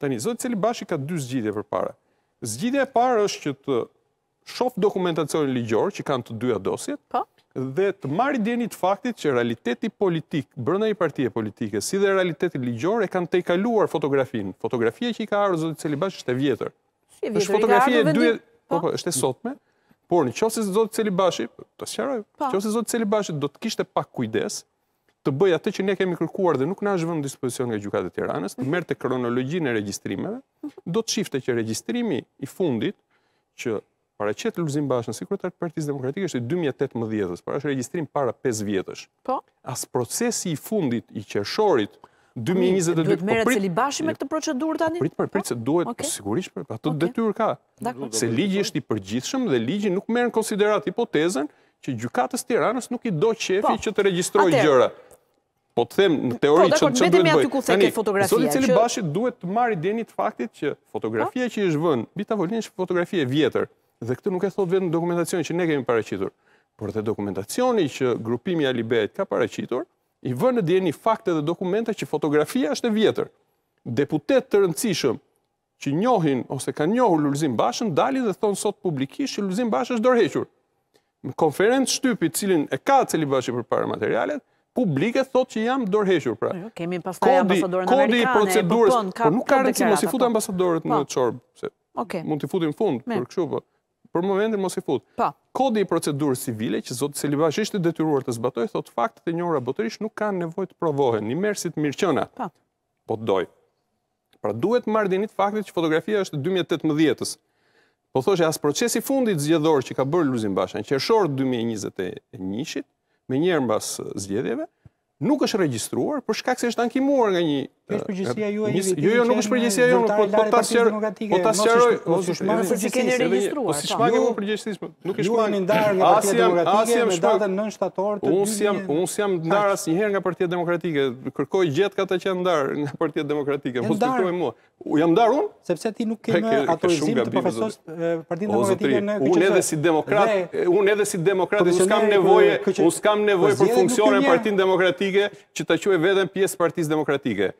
Tani, zotë cili bashi ka dy zgjidje për para. Zgjidje e parë është që të shof dokumentacionin ligjor që kanë të dyja dosjet, pa? Po. dhe të marri djenit faktit që realiteti politik, brenda i partije politike, si dhe realiteti ligjor e kanë tejkaluar i kaluar fotografin. Fotografia që i ka arë, zotë cili bashi, është e vjetër. Si vjetër, është fotografia e dy, po. po, po, është e sotme, por në qësë zotë cili bashi, të sjaroj, qësë po. zotë cili bashi do të kishte pak kujdes, të bëj atë që ne kemi kërkuar dhe nuk na është vënë në dispozicion nga gjykata e Tiranës, të mhm. merr te e regjistrimeve, mhm. do të shifte që regjistrimi i fundit që paraqet Lulzim Bashën si kryetar të Partisë Demokratike është i 2018, para është regjistrim para 5 vjetësh. Po. As procesi i fundit i qershorit 2022 duhet të po merret se li bashi me këtë procedurë tani? Po prit, po prit se duhet sigurisht për ato detyrë ka. Se ligji është i përgjithshëm dhe ligji nuk merr në konsiderat hipotezën që gjykatës Tiranës nuk i do qefi që të regjistrojë gjëra. Po të them, në teori po, që të duhet bëjt. Po, dhe kur të dhe kur të bëjt, dhe fotografia. të bëjt, dhe kur të është dhe kur të bëjt, dhe kur të bëjt, dhe kur të bëjt, dhe kur të bëjt, dhe dhe dokumentacioni që grupimi dhe ka të i dhe në të bëjt, dhe dokumente të fotografia është e vjetër. Deputet të rëndësishëm që njohin ose bëjt, dhe kur Bashën, bëjt, dhe thonë sot publikisht dhe kur të është dhe Në konferencë shtypi dhe kur të bëjt, dhe kur të publike thot që jam Pra. Jo, kemi pastaj ambasadorën Amerikane, kodi po procedurës, por po nuk ka po rëndësi mos i futa ambasadorët në çorb, se mund t'i futim fund për kështu po. Për momentin mos i fut. Kodi i procedurës civile që zoti Selivash ishte detyruar të zbatojë thot faktet e njëra botërisht nuk kanë nevojë të provohen, ni mersit mirçona. Po. Po doj. Pra duhet marr dini faktit që fotografia është e 2018-s. Po thoshe as procesi fundit zgjedhor që ka bërë Luzin Bashan, qershor 2021-shit, me mbas zgjedhjeve, nuk është regjistruar për shkak se është ankimuar nga një Kjo jo, jo, nuk është përgjegjësia jo, po po ta sqaroj, po ta sqaroj, po si shmangë fizikën e regjistruar. Po si shmangë më përgjegjësisht, po, nuk e shmang. Unë ndar nga Partia Demokratike me datën 9 shtator të Unë jam, unë jam ndar asnjëherë nga Partia Demokratike. Kërkoj gjet ka që ndar nga Partia Demokratike. Mos kërkoj mua. U jam ndar unë? Sepse ti nuk ke më autorizim të profesos Partinë Demokratike në këtë. Unë edhe si demokrat, unë edhe si demokrat nuk kam nevojë, unë s'kam po nevojë për funksionin e Partinë Demokratike që ta quaj veten pjesë Partisë Demokratike.